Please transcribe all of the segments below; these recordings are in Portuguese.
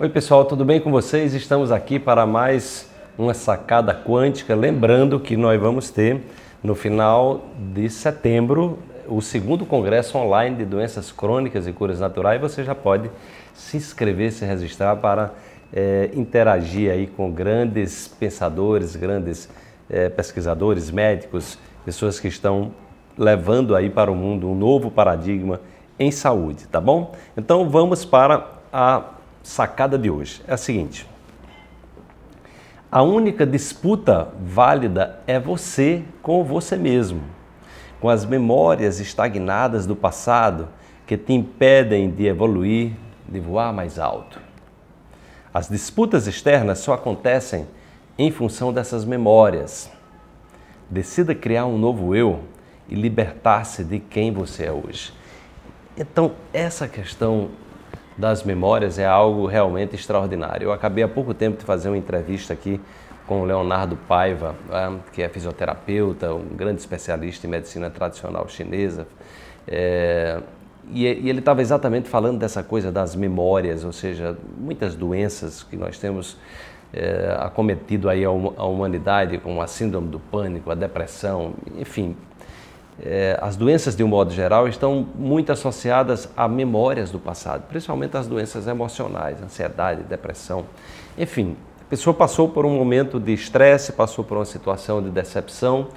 Oi, pessoal, tudo bem com vocês? Estamos aqui para mais uma sacada quântica. Lembrando que nós vamos ter no final de setembro o segundo congresso online de doenças crônicas e curas naturais. Você já pode se inscrever, se registrar para é, interagir aí com grandes pensadores, grandes é, pesquisadores, médicos, pessoas que estão levando aí para o mundo um novo paradigma em saúde, tá bom? Então vamos para a sacada de hoje é a seguinte: a única disputa válida é você com você mesmo, com as memórias estagnadas do passado que te impedem de evoluir, de voar mais alto. As disputas externas só acontecem em função dessas memórias. Decida criar um novo eu e libertar-se de quem você é hoje. Então, essa questão das memórias é algo realmente extraordinário. Eu acabei há pouco tempo de fazer uma entrevista aqui com o Leonardo Paiva, né, que é fisioterapeuta, um grande especialista em medicina tradicional chinesa. É, e, ele estava exatamente falando dessa coisa das memórias, ou seja, muitas doenças que nós temos é, acometido aí a, humanidade, como a síndrome do pânico, a depressão, enfim, é, as doenças de um modo geral estão muito associadas a memórias do passado, principalmente as doenças emocionais, ansiedade, depressão. Enfim, a pessoa passou por um momento de estresse, passou por uma situação de decepção,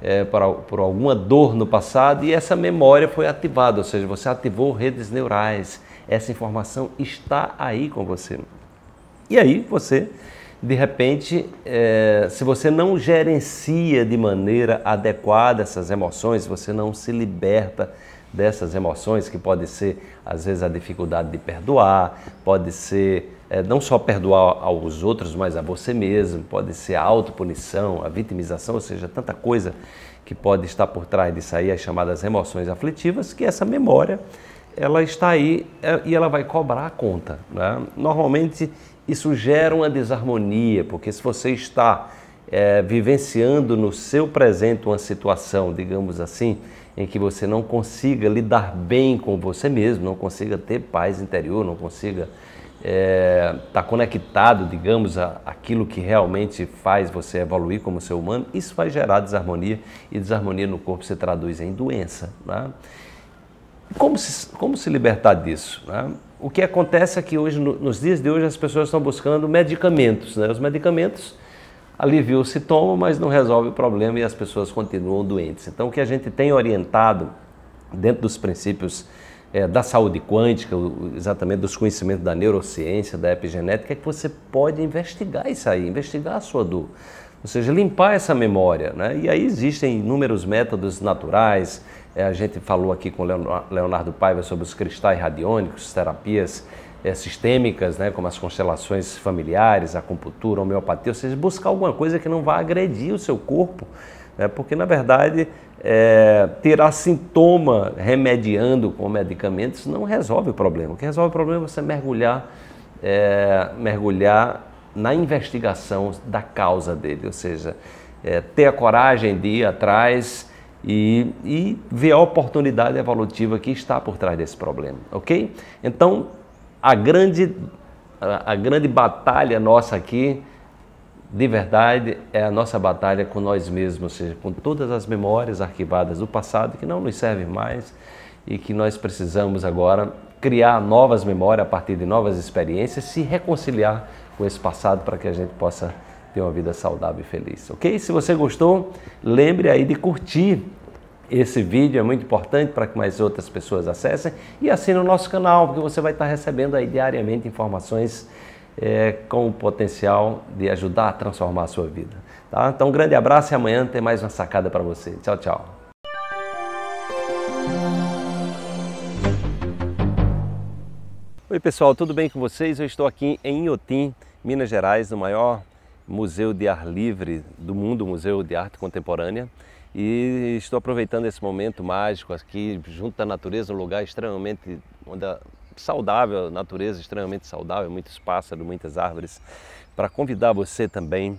é, por, por alguma dor no passado e essa memória foi ativada, ou seja, você ativou redes neurais. Essa informação está aí com você. E aí você de repente, é, se você não gerencia de maneira adequada essas emoções, você não se liberta dessas emoções, que pode ser, às vezes, a dificuldade de perdoar, pode ser é, não só perdoar aos outros, mas a você mesmo, pode ser a autopunição, a vitimização, ou seja, tanta coisa que pode estar por trás disso aí, as chamadas emoções aflitivas, que essa memória ela está aí é, e ela vai cobrar a conta. Né? Normalmente isso gera uma desarmonia, porque se você está é, vivenciando no seu presente uma situação, digamos assim, em que você não consiga lidar bem com você mesmo, não consiga ter paz interior, não consiga estar é, tá conectado, digamos, a aquilo que realmente faz você evoluir como ser humano, isso vai gerar desarmonia e desarmonia no corpo se traduz em doença. Né? Como se, como se libertar disso? Né? O que acontece é que hoje, nos dias de hoje, as pessoas estão buscando medicamentos. Né? Os medicamentos aliviam o sintoma, mas não resolve o problema e as pessoas continuam doentes. Então, o que a gente tem orientado dentro dos princípios é, da saúde quântica, exatamente dos conhecimentos da neurociência, da epigenética, é que você pode investigar isso aí, investigar a sua dor. Ou seja, limpar essa memória. Né? E aí existem inúmeros métodos naturais, é, a gente falou aqui com Leonardo Paiva sobre os cristais radiônicos, terapias é, sistêmicas, né, como as constelações familiares, a acupuntura, a homeopatia, ou seja, buscar alguma coisa que não vá agredir o seu corpo, né, porque na verdade é, eh, tirar sintoma remediando com medicamentos não resolve o problema. O que resolve o problema é você mergulhar, é, mergulhar na investigação da causa dele, ou seja, é, ter a coragem de ir atrás e, e ver a oportunidade evolutiva que está por trás desse problema, ok? Então, a grande, a, a grande batalha nossa aqui, de verdade, é a nossa batalha com nós mesmos, ou seja, com todas as memórias arquivadas do passado que não nos servem mais e que nós precisamos agora criar novas memórias a partir de novas experiências, se reconciliar com esse passado para que a gente possa ter uma vida saudável e feliz, ok? Se você gostou, lembre aí de curtir esse vídeo, é muito importante para que mais outras pessoas acessem e assine o nosso canal, porque você vai estar recebendo aí diariamente informações é, com o potencial de ajudar a transformar a sua vida. Tá? Então, um grande abraço e amanhã tem mais uma sacada para você. Tchau, tchau. Oi pessoal, tudo bem com vocês? Eu estou aqui em Inhotim, Minas Gerais, no maior Museu de Ar Livre do Mundo, Museu de Arte Contemporânea. E estou aproveitando esse momento mágico aqui, junto à natureza, um lugar extremamente a saudável, natureza extremamente saudável, muitos pássaros, muitas árvores, para convidar você também